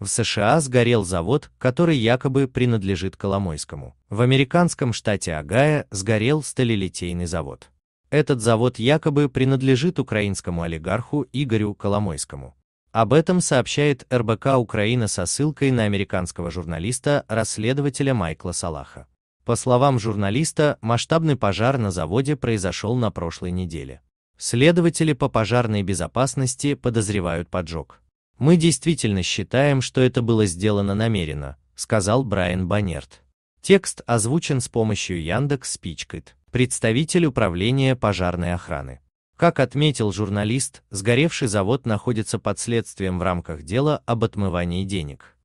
В США сгорел завод, который якобы принадлежит Коломойскому. В американском штате Агая сгорел сталелитейный завод. Этот завод якобы принадлежит украинскому олигарху Игорю Коломойскому. Об этом сообщает РБК Украина со ссылкой на американского журналиста-расследователя Майкла Салаха. По словам журналиста, масштабный пожар на заводе произошел на прошлой неделе. Следователи по пожарной безопасности подозревают поджог. Мы действительно считаем, что это было сделано намеренно, сказал Брайан Банерт. Текст озвучен с помощью Яндекс Спичкит, представитель управления пожарной охраны. Как отметил журналист, сгоревший завод находится под следствием в рамках дела об отмывании денег.